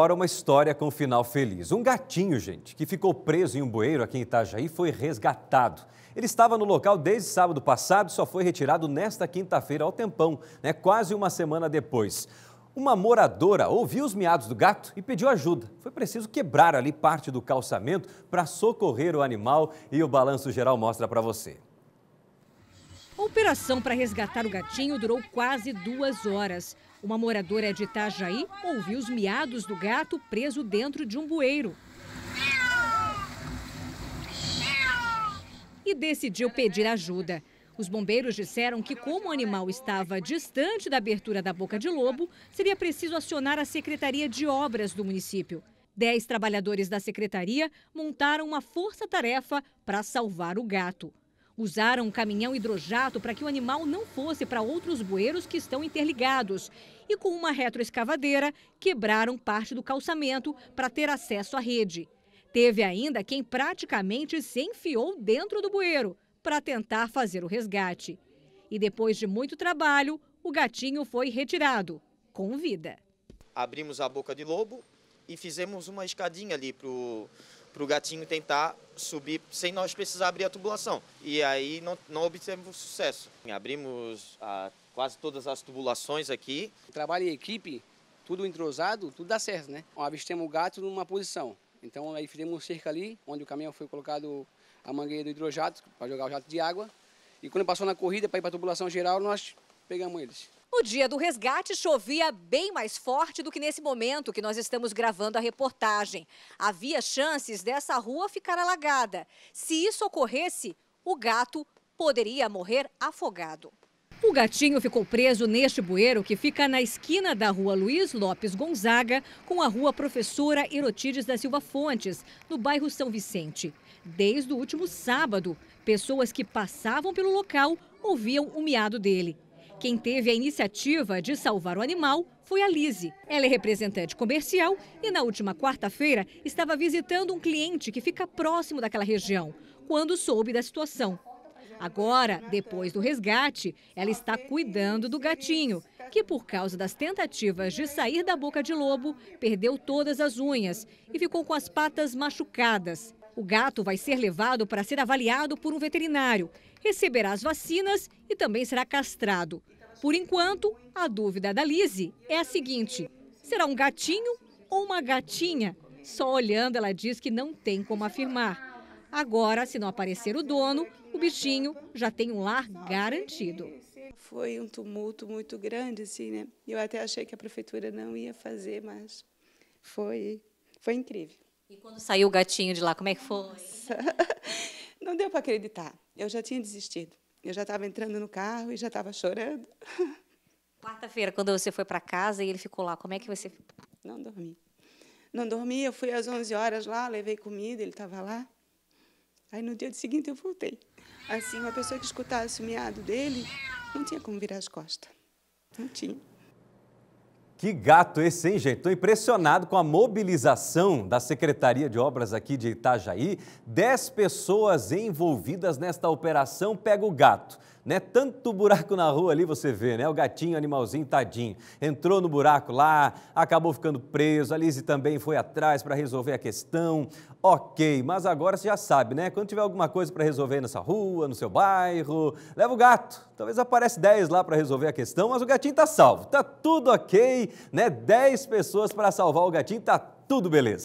Agora uma história com um final feliz. Um gatinho, gente, que ficou preso em um bueiro aqui em Itajaí, foi resgatado. Ele estava no local desde sábado passado, e só foi retirado nesta quinta-feira ao tempão, né, quase uma semana depois. Uma moradora ouviu os miados do gato e pediu ajuda. Foi preciso quebrar ali parte do calçamento para socorrer o animal e o balanço geral mostra para você. A operação para resgatar o gatinho durou quase duas horas. Uma moradora de Itajaí ouviu os miados do gato preso dentro de um bueiro. E decidiu pedir ajuda. Os bombeiros disseram que, como o animal estava distante da abertura da boca de lobo, seria preciso acionar a Secretaria de Obras do município. Dez trabalhadores da secretaria montaram uma força-tarefa para salvar o gato. Usaram um caminhão hidrojato para que o animal não fosse para outros bueiros que estão interligados. E com uma retroescavadeira, quebraram parte do calçamento para ter acesso à rede. Teve ainda quem praticamente se enfiou dentro do bueiro para tentar fazer o resgate. E depois de muito trabalho, o gatinho foi retirado, com vida. Abrimos a boca de lobo e fizemos uma escadinha ali para o para o gatinho tentar subir sem nós precisar abrir a tubulação. E aí não, não obtivemos sucesso. Abrimos a, ah, quase todas as tubulações aqui. Trabalho em equipe, tudo entrosado, tudo dá certo, né? Avistamos o gato numa posição. Então aí fizemos um cerca ali, onde o caminhão foi colocado a mangueira do hidrojato para jogar o jato de água. E quando passou na corrida para ir para a tubulação geral, nós pegamos eles. No dia do resgate, chovia bem mais forte do que nesse momento que nós estamos gravando a reportagem. Havia chances dessa rua ficar alagada. Se isso ocorresse, o gato poderia morrer afogado. O gatinho ficou preso neste bueiro que fica na esquina da rua Luiz Lopes Gonzaga com a rua Professora Erotides da Silva Fontes, no bairro São Vicente. Desde o último sábado, pessoas que passavam pelo local ouviam o miado dele. Quem teve a iniciativa de salvar o animal foi a Lise. Ela é representante comercial e na última quarta-feira estava visitando um cliente que fica próximo daquela região, quando soube da situação. Agora, depois do resgate, ela está cuidando do gatinho, que por causa das tentativas de sair da boca de lobo, perdeu todas as unhas e ficou com as patas machucadas. O gato vai ser levado para ser avaliado por um veterinário, receberá as vacinas e também será castrado. Por enquanto, a dúvida da Lise é a seguinte: será um gatinho ou uma gatinha? Só olhando, ela diz que não tem como afirmar. Agora, se não aparecer o dono, o bichinho já tem um lar garantido. Foi um tumulto muito grande, assim, né? Eu até achei que a prefeitura não ia fazer, mas foi, foi incrível. E quando saiu o gatinho de lá, como é que foi? Nossa. Não deu para acreditar. Eu já tinha desistido. Eu já estava entrando no carro e já estava chorando. Quarta-feira, quando você foi para casa e ele ficou lá, como é que você. Não dormi. Não dormi, eu fui às 11 horas lá, levei comida, ele estava lá. Aí no dia seguinte eu voltei. Assim, uma pessoa que escutasse o miado dele, não tinha como virar as costas. Não tinha. Que gato esse, hein, gente? Estou impressionado com a mobilização da Secretaria de Obras aqui de Itajaí. Dez pessoas envolvidas nesta operação Pega o Gato né? Tanto buraco na rua ali você vê, né? O gatinho, animalzinho, tadinho. Entrou no buraco lá, acabou ficando preso. A Lise também foi atrás para resolver a questão. Ok, mas agora você já sabe, né? Quando tiver alguma coisa para resolver nessa rua, no seu bairro, leva o gato. Talvez aparece 10 lá para resolver a questão, mas o gatinho tá salvo. Tá tudo ok, né? 10 pessoas para salvar o gatinho, tá tudo beleza.